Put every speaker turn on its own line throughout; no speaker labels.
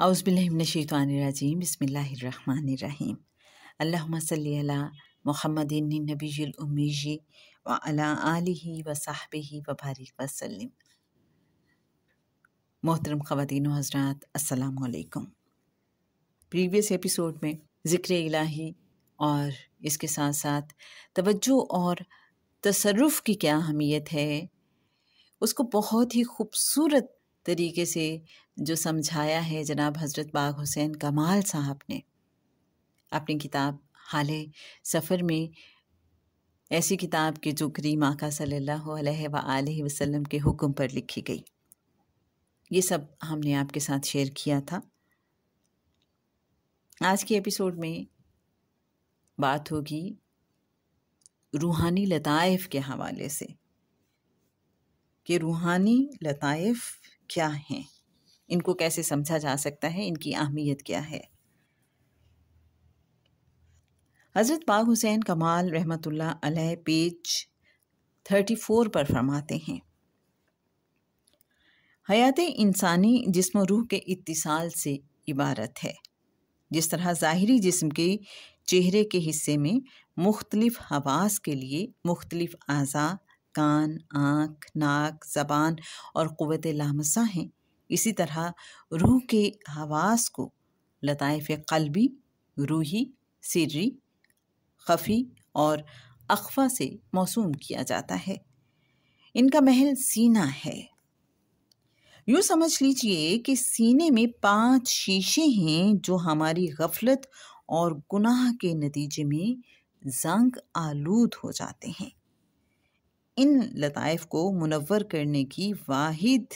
आउज़बिल्लिमिनशैतवानरजीम बसमीम अल्ला महमदिन नबीजी वाल आलि व साहब वबारक वसलम मोहतरम ख़वान हजरात असलकम प्रीवियस एपिसोड में ज़िक्र इलाही और इसके साथ साथ तवज्जो और तसरफ़ की क्या अहमियत है उसको बहुत ही खूबसूरत तरीके से जो समझाया है जनाब हज़रत बाग हुसैन कमाल साहब ने अपनी किताब हाल सफ़र में ऐसी किताब की जो करीम आका सल्ला अलैहि के हुक्म पर लिखी गई ये सब हमने आपके साथ शेयर किया था आज के एपिसोड में बात होगी रूहानी लताइफ के हवाले से कि रूहानी लताइफ क्या हैं इनको कैसे समझा जा सकता है इनकी अहमियत क्या है हज़रत पाक हुसैन कमाल रहमतुल्ला अलैह पेज थर्टी फोर पर फरमाते हैं हयात इंसानी जिसम रूह के इतिसाल से इबारत है जिस तरह ज़ाहरी जिसम के चेहरे के हिस्से में मुख्तलिफ हवास के लिए मुख्तलिफ अज़ा कान आँख नाक ज़बान और क़वत लामसा हैं इसी तरह रूह के हवास को लताइफ कलबी रूही सिरी खफ़ी और अखवा से मौसूम किया जाता है इनका महल सीना है यूँ समझ लीजिए कि सीने में पांच शीशे हैं जो हमारी गफलत और गुनाह के नतीजे में जंग आलूद हो जाते हैं इन लताइफ को मुनवर करने की वाहिद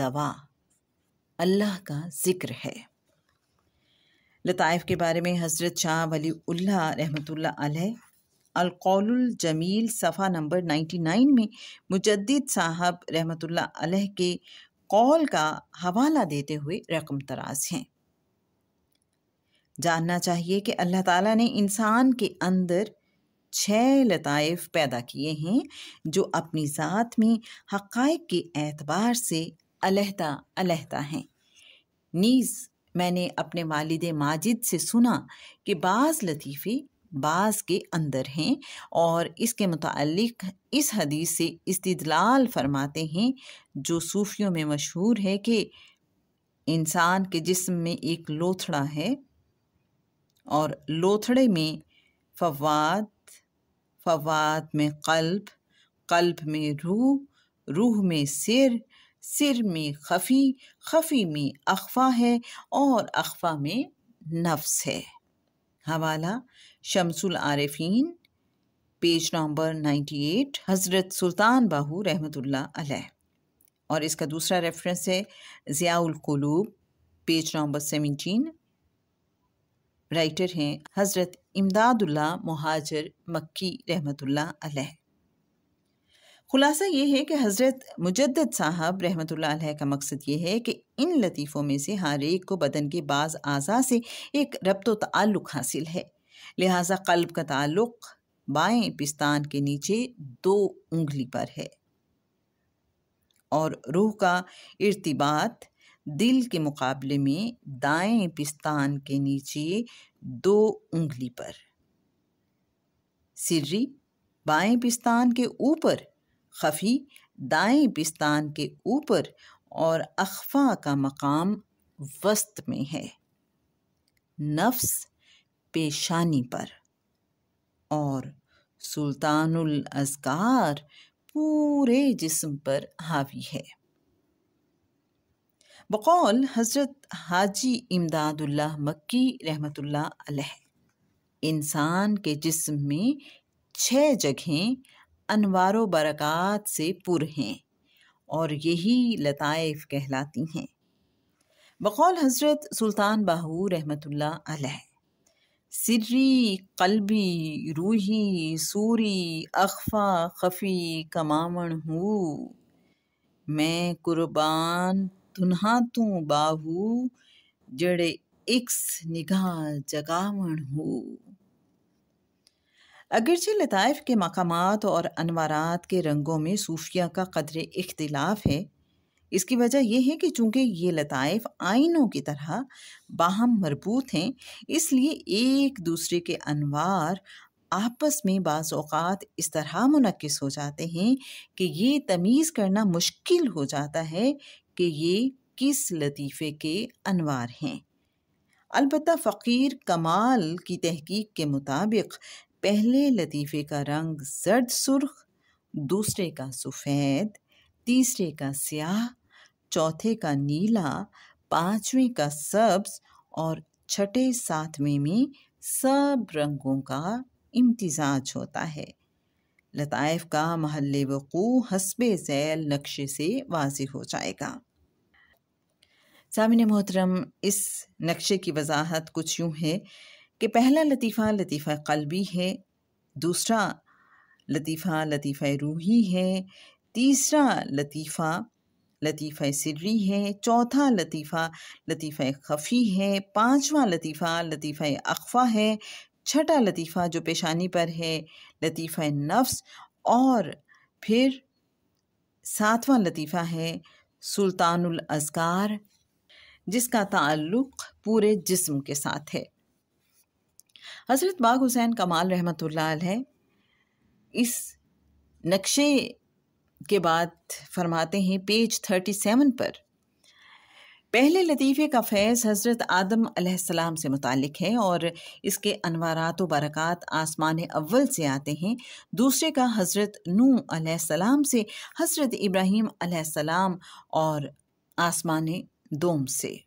दवा अल्लाह का ज़िक्र है लताइफ के बारे में हज़रत शाह वली रहमत जमील सफ़ा नंबर 99 में मुजद्दीद साहब रहमत के कौल का हवाला देते हुए रकम तराज हैं जानना चाहिए कि अल्लाह ताला ने इंसान के अंदर छः लताइफ पैदा किए हैं जो अपनी ज़ात में हक़ाइक के एतबार से अलहदा अलहदा हैं नीज़ मैंने अपने वालिद माजिद से सुना कि बाज़ लतीफ़े बाज़ के अंदर हैं और इसके मतलब इस हदीस से इस्तलाल फरमाते हैं जो सूफियों में मशहूर है कि इंसान के जिस्म में एक लोथड़ा है और लोथड़े में फवाद फवाद में कल्ब कल्ब में रूह रूह में सिर सिर में खफ़ी खफ़ी में अखवा है और अखवा में नफ्स है हवाला शमसुल आरिफीन पेज नंबर 98 हज़रत सुल्तान बाहू रहमतुल्ला अलैह और इसका दूसरा रेफरेंस है Ziaul Qulub page number 17 writer हैं हज़रत इमदादुल्ला महाजर मक्की रहमतुल्ला अलैह खुलासा ये है कि हज़रत मुजद साहब रहमत का मकसद ये है कि इन लतीफ़ों में से हर एक को बदन के बाज़ आज़ा से एक रबत ताल्लुक़ हासिल है लिहाजा कल्ब का ताल्लुक़ बाएं पिस्तान के नीचे दो उंगली पर है और रूह का इरतबात दिल के मुकाबले में दाएं पिस्तान के नीचे दो उंगली पर सिर्री बाएं पिस्तान के ऊपर खफी दाएं पिस्तान के ऊपर और अखफा का मकाम वस्त में है नफ्स पेशानी पर और सुल्तानुल अजगार पूरे जिस्म पर हावी है बकौल हज़रत हाजी इमदादुल्ला मक्की रहमतुल्ला इंसान के जिस्म में छः जगहें अनवार बरक़ात से पुर हैं और यही लताइफ कहलाती हैं बकौल हज़रत सुल्तान बाहू रहमतुल्ला सिरी कलबी कल्बी रूही सूरी अखफा खफी कमामण हूँ मैं कुर्बान तू बाहू जड़े इक्स निगाह जगावण हो अगरचे लताइफ के मकामात और अनवारात के रंगों में सूफिया का कदर इख्तलाफ है इसकी वजह यह है कि चूंकि ये लताइफ आइनों की तरह बाहम मरबूत हैं इसलिए एक दूसरे के अनवार आपस में बाज़ात इस तरह मुनक्स हो जाते हैं कि ये तमीज़ करना मुश्किल हो जाता है कि ये किस लतीफ़े के अनवार हैं अलबत् फ़कीर कमाल की तहकीक के मुताबिक पहले लतीफ़े का रंग जर्द सुर्ख दूसरे का सफ़ेद तीसरे का स्याह चौथे का नीला पाँचवें का सब्ज और छठे सातवें में सब रंगों का इम्तजाज होता है लताइफ का महल वक़ू हसब झैल नक्शे से वाज हो जाएगा सामिन मोहतरम इस नक्शे की वजाहत कुछ यूँ है कि पहला लतीफ़ा लतीफ़ा कलबी है दूसरा लतीफ़ा लतीफ़ा रूही है तीसरा लतीफ़ा लतीफ़ा सिर्री है चौथा लतीफ़ा लतीफ़ा खफ़ी है पांचवा लतीफ़ा लतीफ़ा अकफ़ा है छठा लतीफ़ा जो पेशानी पर है लतीफ़ा नफ्स और फिर सातवां लतीफ़ा है सुल्तानुल अजगार जिसका ताल्लुक पूरे जिस्म के साथ है हज़रत बाग हुसैन कमाल रहमत है इस नक्शे के बाद फरमाते हैं पेज थर्टी सेवन पर पहले लतीफ़े का फैज़ हज़रत आदम सलाम से मुतक़ है और इसके अनवारात व बरक़ात आसमान अव्वल से आते हैं दूसरे का हज़रत नू सलाम से हज़रत इब्राहीम सलाम और आसमान दोम से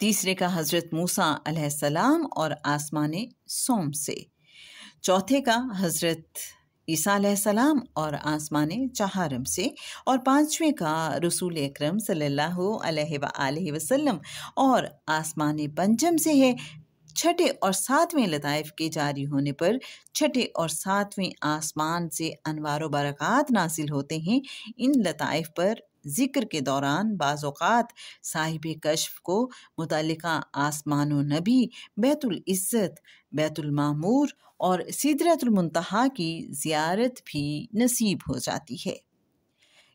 तीसरे का हज़रत मूसा अलैहिस्सलाम और आसमान सोम से चौथे का हज़रत ईसा अलैहिस्सलाम और आसमान चहारम से और पांचवें का रसूल अकरम सल्लल्लाहु अलैहि वसल्लम और आसमान पंचम से है छठे और सातवें लताइफ के जारी होने पर छठे और सातवें आसमान से अनवार बरक़ात नासिल होते हैं इन लताइफ पर ज़िक्र के दौरान बाज़ात साहिब कशफ को मुतल आसमान नबी बैतुल्ज़त बैतुलमामूर और सीदरतुलमतहा की ज़्यारत भी नसीब हो जाती है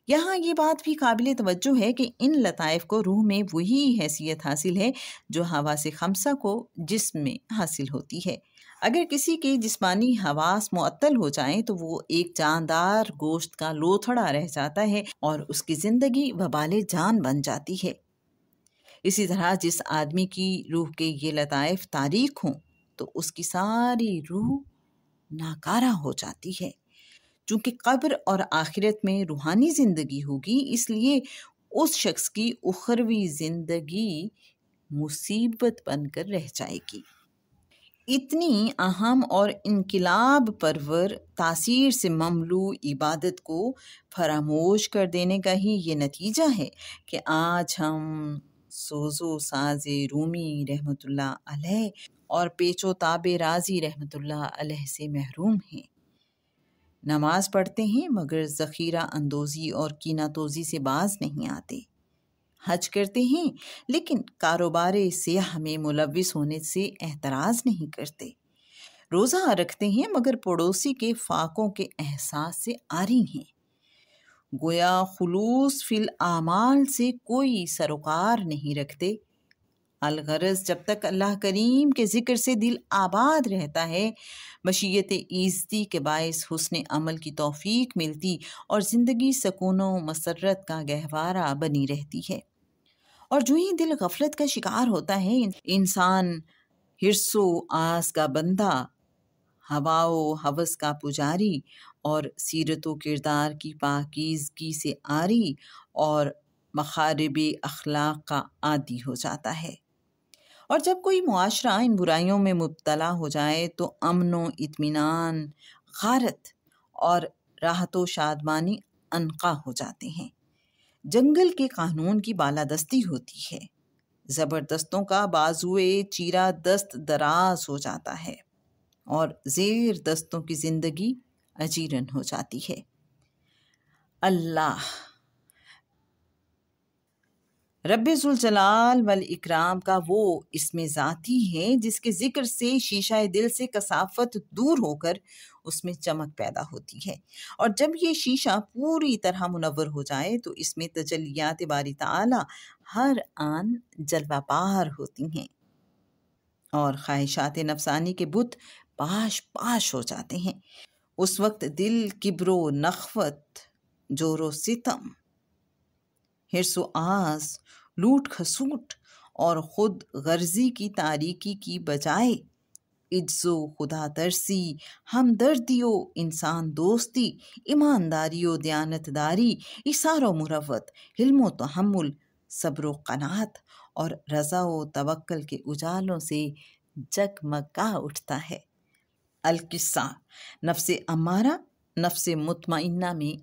यहाँ ये बात भी काबिल तोज्जो है कि इन लताइफ को रूह में वही हैसियत हासिल है जो हवा से खमसा को जिसम में हासिल होती है अगर किसी के जिस्मानी हवास मअतल हो जाएं तो वो एक जानदार गोश्त का लोथड़ा रह जाता है और उसकी ज़िंदगी वबाल जान बन जाती है इसी तरह जिस आदमी की रूह के ये लताइफ तारीख हों तो उसकी सारी रूह नाकारा हो जाती है चूँकि कब्र और आखिरत में रूहानी ज़िंदगी होगी इसलिए उस शख्स की उखरवी ज़िंदगी मुसीबत बनकर रह जाएगी इतनी अहम और इनकलाब परवर तासीर से ममलू इबादत को फरामोश कर देने का ही ये नतीजा है कि आज हम सोजो साज रूमी रहमतुल्ला और पेचो ताब राजी रहमतुल्ला से महरूम हैं नमाज़ पढ़ते हैं मगर ज़ख़ीरा अंदोज़ी और कीना तोज़ी से बाज नहीं आते हज करते हैं लेकिन कारोबार सियाह में मुलविस होने से एतराज़ नहीं करते रोज़ा रखते हैं मगर पड़ोसी के फाकों के एहसास से आरी हैं गोया खलूस फिल आमाल से कोई सरोकार नहीं रखते अलगरज जब तक अल्लाह करीम के ज़िक्र से दिल आबाद रहता है मशीत ईजती के बायस हुसन अमल की तोफ़ी मिलती और ज़िंदगी सकून व मसरत का गहवारा बनी रहती है और जो ही दिल गफलत का शिकार होता है इंसान हिरसो आस का बंदा हवाओ हवस का पुजारी और सीरत व किरदार की पाकिजगी से आरी और मखारब अखलाक का आदि हो जाता है और जब कोई मुआरा इन बुराइयों में मुबतला हो जाए तो अमन व इतमान गारत और राहत व शादमानी अनका हो जाते हैं जंगल के कानून की बालादस्ती होती है ज़बरदस्तों का बाजुए चीरा दस्त दराज हो जाता है और जेर दस्तों की ज़िंदगी अजीरन हो जाती है अल्लाह रबाल वल इकराम का वो इसमें ज़ाती है जिसके ज़िक्र से शीशा दिल से कसाफत दूर होकर उसमें चमक पैदा होती है और जब ये शीशा पूरी तरह मुनवर हो जाए तो इसमें तजलियात बारी ताला हर आन जलवापार होती हैं और ख्वाहिशात नफसानी के बुत पाश पाश हो जाते हैं उस वक्त दिल किब्रो नखवत जोरो सितम हिरस आस लूट खसूट और ख़ुद गर्जी की तारीकी की बजाय इज्जो खुदा तरसी हमदर्दियों इंसान दोस्ती ईमानदारी व दयानतदारी इशारो मुरवत हिल्म तहमुल सब्र कनात और रज़ा व तवक्ल के उजालों से जगमगा उठता है अलकिस्सा नफ्स अमारा नफ्स मुतमना में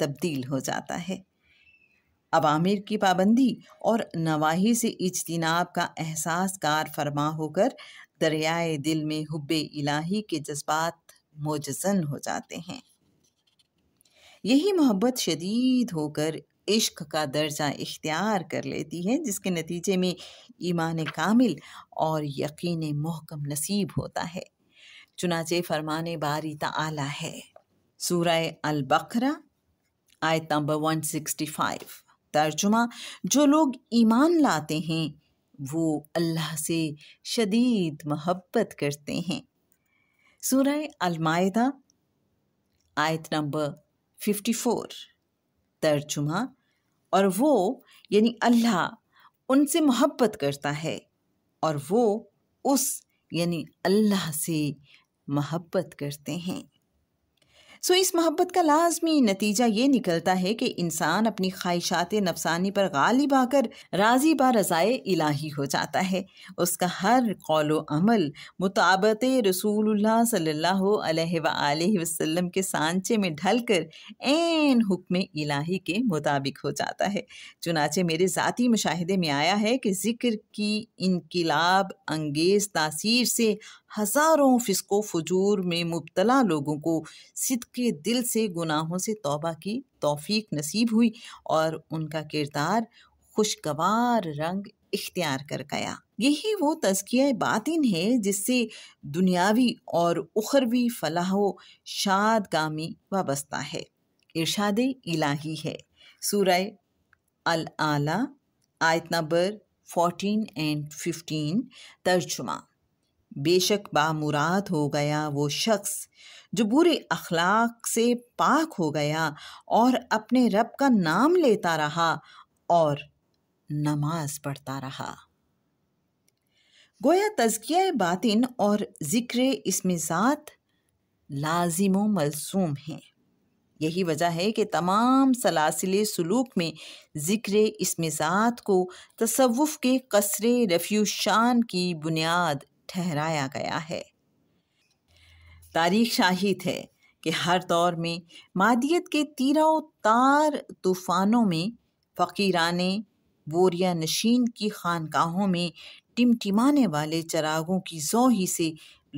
तब्दील हो जाता है अवामिर की पाबंदी और नवाही से इजतनाब का एहसास कार फरमा होकर दरियाए दिल में हुब इलाही के जज्बात मोजन हो जाते हैं यही मोहब्बत शदीद होकर इश्क का दर्जा इख्तियार कर लेती है जिसके नतीजे में ईमान कामिल और यकीन मोहकम नसीब होता है चुनाचे फरमाने बारी तला है सूरह अलबकरा आयत नंबर 165 तर्जुमा जो लोग ईमान लाते हैं वो अल्लाह से शदीद मोहब्बत करते हैं सूरह अलमायदा आयत नंबर 54 तर्जुमा और वो यानी अल्लाह उनसे मोहब्बत करता है और वो उस यानी अल्लाह से मोहब्बत करते हैं सो इस मोहब्बत का लाजमी नतीजा ये निकलता है कि इंसान अपनी ख्वाहिशात नफसानी पर गालिब आकर राजी बा रज़ाए इलाही हो जाता है उसका हर कौल अमल मुताबत रसूल सल्ला वसम के सांचे में ढल कर एन हुक्म इलाही के मुताबिक हो जाता है चुनाचे मेरे ज़ाती मुशाहदे में आया है कि ज़िक्र की इनकलाब अंगेज़ तासीर से हज़ारों फिसको फजूर में मुबतला लोगों को के दिल से गुनाहों से तोबा की तोफ़ी नसीब हुई और उनका किरदार खुशगवार रंग इख्तियार कर गया यही वो तजकिया बातिन है जिससे दुनियावी और उखरवी फलाह शाद गामी वाबस्ता है इरशाद इलाही है सूरह अल आला आयत नंबर फोर्टीन एंड फिफ्टीन तर्जुमा बेशक बामुराद हो गया वो शख्स जो बुरे अखलाक से पाक हो गया और अपने रब का नाम लेता रहा और नमाज पढ़ता रहा गोया तजकिया बातिन और ज़िक्र इसमें ज़ात लाजिम मलसूम हैं यही वजह है कि तमाम सलासिले सलूक में ज़िक्र इसमें ज़ात को तसवुफ़ के कसरे रफ्यूशान की बुनियाद ठहराया गया है तारीख शाहिद है कि हर दौर में मादियत के तीरों तार तूफ़ानों में फ़कीराने बोरिया नशीन की खानकाहों में टिमटिमाने वाले चरागों की जोही से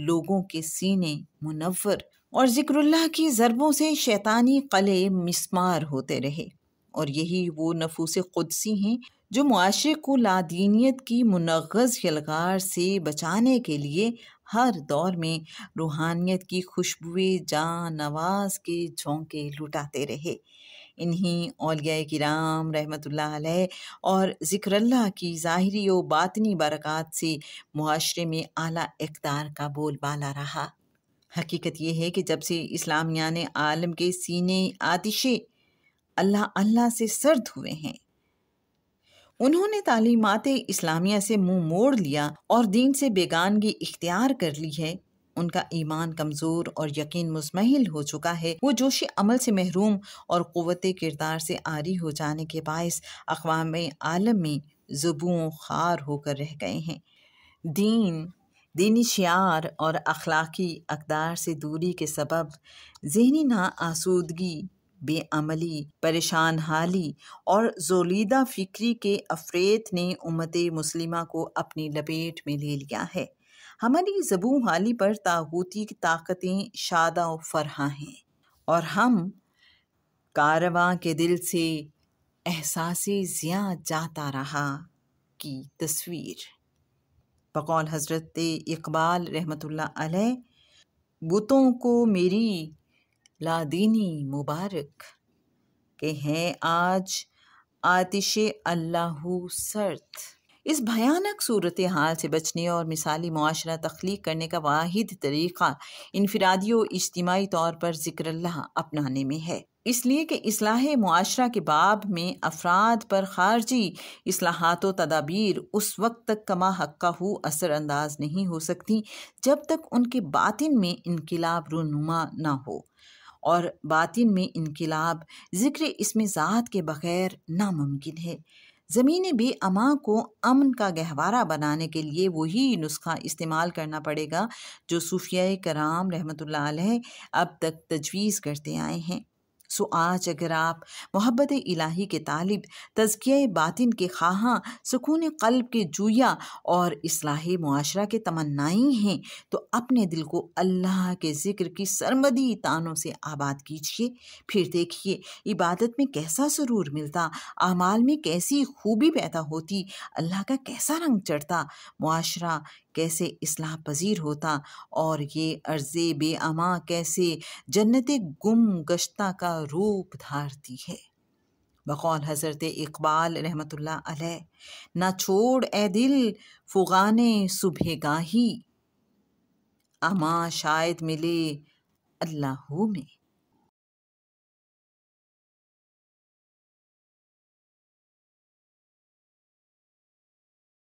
लोगों के सीने मुनवर और ज़िक्रुल्लाह की ज़रबों से शैतानी कले मिसमार होते रहे और यही वो नफूस क़ुदसी हैं जो मुआरे को लादीनीत की मुनगज़ यलगार से बचाने के लिए हर दौर में रूहानियत की खुशबुए जान नवाज के झोंके लुटाते रहे इन्हीं ओलिया कराम रहमत और ज़िक्रल्ला की ज़ाहरी व बातनी बरक़ात से मुआरे में आला इकदार का बोलबाला रहा हकीकत यह है कि जब से इस्लामिया ने आलम के सीने आतिशे अल्लाह अल्लाह से सर्द हुए हैं उन्होंने तालीमत इस्लामिया से मुंह मोड़ लिया और दीन से बेगानगी इख्तियार कर ली है उनका ईमान कमज़ोर और यकीन मुजमहिल हो चुका है वो जोशी अमल से महरूम और क़वत किरदार से आरी हो जाने के बायस अकवाम आलम में जुबू खार होकर रह गए हैं दीन दीनी शार और अखलाकी अकदार से दूरी के सबब जहनी ना आसूदगी बेअमली परेशान हाली और जोलीदा फ़िक्री के अफरेत ने उम्मत मुस्लिमा को अपनी लपेट में ले लिया है हमारी जबू हाली पर तागूती ताकतें शादा व फरहा हैं और हम कारवां के दिल से एहसास ज़िया जाता रहा की तस्वीर बकौल हज़रत इकबाल रहमत आल बुतों को मेरी लादीनी मुबारक के हैं आज आतिश अल्लाह सर्द इस भयानक सूरत हाल से बचने और मिसाली माशरा तख्लीक करने का वाद तरीक़ा इनफरादी व इज्तमाही तौर पर जिक्र अपनाने में है इसलिए कि असलाह माशरा के बाब में अफराद पर खारजी असलाहत तदाबीर उस वक्त तक कमा हक्का हो असरअंदाज नहीं हो सकती जब तक उनके बातिन में इनकलाब रूनुमा ना हो और बातिन में इनकलाब ज़िक्र इसमें ज़ात के बग़ैर नामुमकिन है ज़मीनी बेअमां को अमन का गहवारा बनाने के लिए वही नुस्खा इस्तेमाल करना पड़ेगा जो सूफिया कराम रहमत अब तक तजवीज़ करते आए हैं सो आज अगर आप मोहब्बत इलाही के तालिब तजकिया बातिन के खाहा सुकून कल्ब के जुया और इसलाहे माशरा के तमन्नाई हैं तो अपने दिल को अल्लाह के ज़िक्र की सरमदी तानों से आबाद कीजिए फिर देखिए इबादत में कैसा सुरूर मिलता आमाल में कैसी खूबी पैदा होती अल्लाह का कैसा रंग चढ़ता माशरा कैसे इसलाह पजीर होता और ये अर्ज़ अमां कैसे जन्नत गुम गश्ता का रूप धारती है बकौल हज़रत इकबाल रहमत आलै ना छोड़ ए दिल फुगाने सुबह गाही अमां शायद मिले अल्लाह में